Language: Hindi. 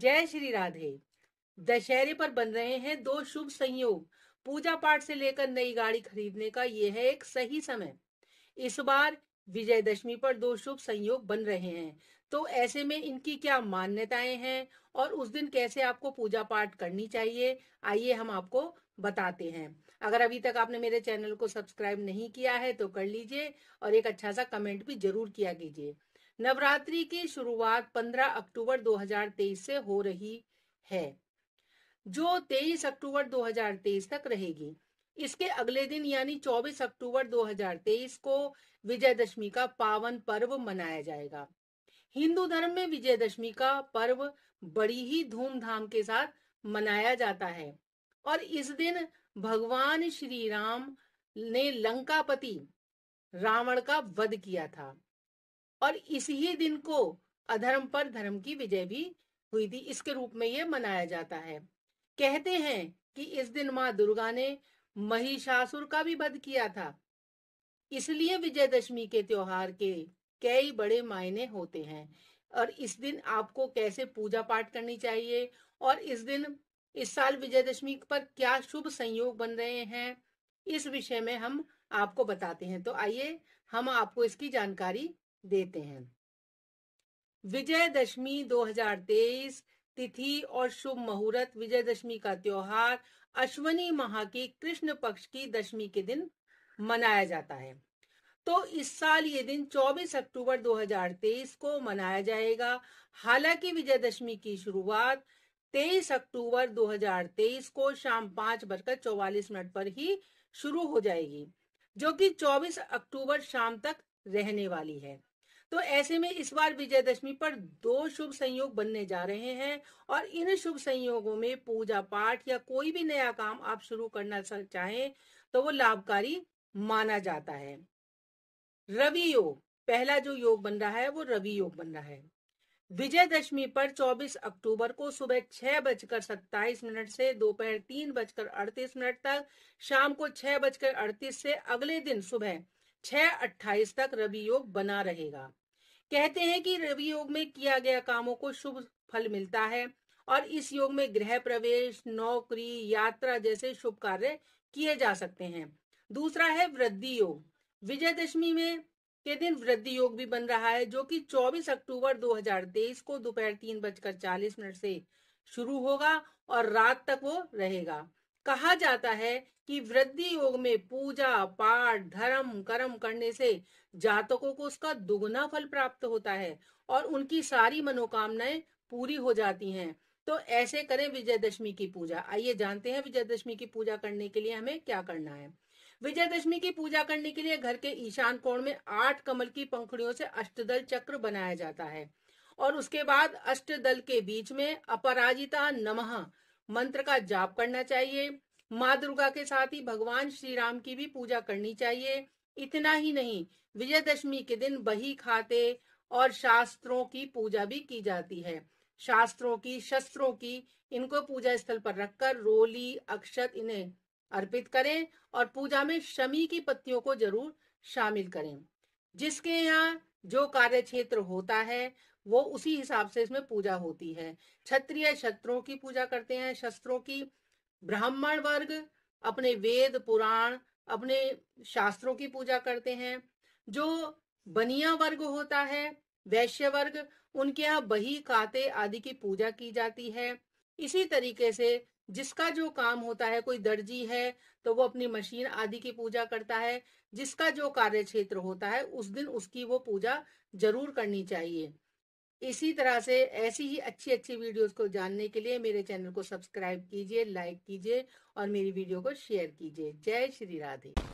जय श्री राधे दशहरे पर बन रहे हैं दो शुभ संयोग पूजा पाठ से लेकर नई गाड़ी खरीदने का यह है एक सही समय इस बार विजयदशमी पर दो शुभ संयोग बन रहे हैं तो ऐसे में इनकी क्या मान्यताएं हैं और उस दिन कैसे आपको पूजा पाठ करनी चाहिए आइए हम आपको बताते हैं अगर अभी तक आपने मेरे चैनल को सब्सक्राइब नहीं किया है तो कर लीजिए और एक अच्छा सा कमेंट भी जरूर किया कीजिए नवरात्रि की शुरुआत 15 अक्टूबर 2023 से हो रही है जो 23 अक्टूबर 2023 तक रहेगी इसके अगले दिन यानी 24 अक्टूबर 2023 को विजयदशमी का पावन पर्व मनाया जाएगा हिंदू धर्म में विजयदशमी का पर्व बड़ी ही धूमधाम के साथ मनाया जाता है और इस दिन भगवान श्री राम ने लंकापति रावण का वध किया था और इसी ही दिन को अधर्म पर धर्म की विजय भी हुई थी इसके रूप में ये मनाया जाता है कहते हैं कि इस दिन माँ दुर्गा ने महिषासुर का भी वध किया था इसलिए विजयदशमी के त्योहार के कई बड़े मायने होते हैं और इस दिन आपको कैसे पूजा पाठ करनी चाहिए और इस दिन इस साल विजयदशमी पर क्या शुभ संयोग बन रहे हैं इस विषय में हम आपको बताते हैं तो आइए हम आपको इसकी जानकारी देते हैं विजयदशमी 2023 तिथि और शुभ मुहूर्त विजयदशमी का त्योहार अश्वनी माह की कृष्ण पक्ष की दशमी के दिन मनाया जाता है तो इस साल ये दिन 24 अक्टूबर 2023 को मनाया जाएगा हालांकि विजयदशमी की शुरुआत 23 अक्टूबर 2023 को शाम पांच बजकर चौवालीस मिनट पर ही शुरू हो जाएगी जो कि 24 अक्टूबर शाम तक रहने वाली है तो ऐसे में इस बार विजयदशमी पर दो शुभ संयोग बनने जा रहे हैं और इन शुभ संयोगों में पूजा पाठ या कोई भी नया काम आप शुरू करना चाहें तो वो लाभकारी माना जाता है रवि योग पहला जो योग बन रहा है वो रवि योग बन रहा है विजयदशमी पर 24 अक्टूबर को सुबह छह बजकर सत्ताईस मिनट से दोपहर तीन बजकर अड़तीस मिनट तक शाम को छह बजकर अड़तीस से अगले दिन सुबह छह अट्ठाईस तक रवि योग बना रहेगा कहते हैं कि रवि योग में किया गया कामों को शुभ फल मिलता है और इस योग में गृह प्रवेश नौकरी यात्रा जैसे शुभ कार्य किए जा सकते हैं दूसरा है वृद्धि योग विजयदशमी में के दिन वृद्धि योग भी बन रहा है जो कि 24 अक्टूबर 2023 को दोपहर तीन बजकर चालीस मिनट से शुरू होगा और रात तक वो रहेगा कहा जाता है कि वृद्धि योग में पूजा पाठ धर्म कर्म करने से जातकों को उसका दुगुना फल प्राप्त होता है और उनकी सारी मनोकामनाएं पूरी हो जाती हैं तो ऐसे करें विजयदशमी की पूजा आइए जानते हैं विजयदशमी की पूजा करने के लिए हमें क्या करना है विजयदशमी की पूजा करने के लिए घर के ईशान कोण में आठ कमल की पंखुड़ियों से अष्टदल चक्र बनाया जाता है और उसके बाद अष्टदल के बीच में अपराजिता नमः मंत्र का जाप करना चाहिए माँ दुर्गा के साथ ही भगवान श्री राम की भी पूजा करनी चाहिए इतना ही नहीं विजयदशमी के दिन बही खाते और शास्त्रों की पूजा भी की जाती है शास्त्रों की शस्त्रों की इनको पूजा स्थल पर रखकर रोली अक्षत इन्हें अर्पित करें और पूजा में शमी की पत्तियों को जरूर शामिल करें जिसके यहाँ जो कार्य क्षेत्र होता है वो उसी हिसाब से इसमें पूजा होती है क्षत्रिय शस्त्रों की पूजा करते हैं शस्त्रों की ब्राह्मण वर्ग अपने वेद पुराण अपने शास्त्रों की पूजा करते हैं जो बनिया वर्ग होता है वैश्य वर्ग उनके यहाँ बही काते आदि की पूजा की जाती है इसी तरीके से जिसका जो काम होता है कोई दर्जी है तो वो अपनी मशीन आदि की पूजा करता है जिसका जो कार्य क्षेत्र होता है उस दिन उसकी वो पूजा जरूर करनी चाहिए इसी तरह से ऐसी ही अच्छी अच्छी वीडियोस को जानने के लिए मेरे चैनल को सब्सक्राइब कीजिए लाइक कीजिए और मेरी वीडियो को शेयर कीजिए जय श्री राधे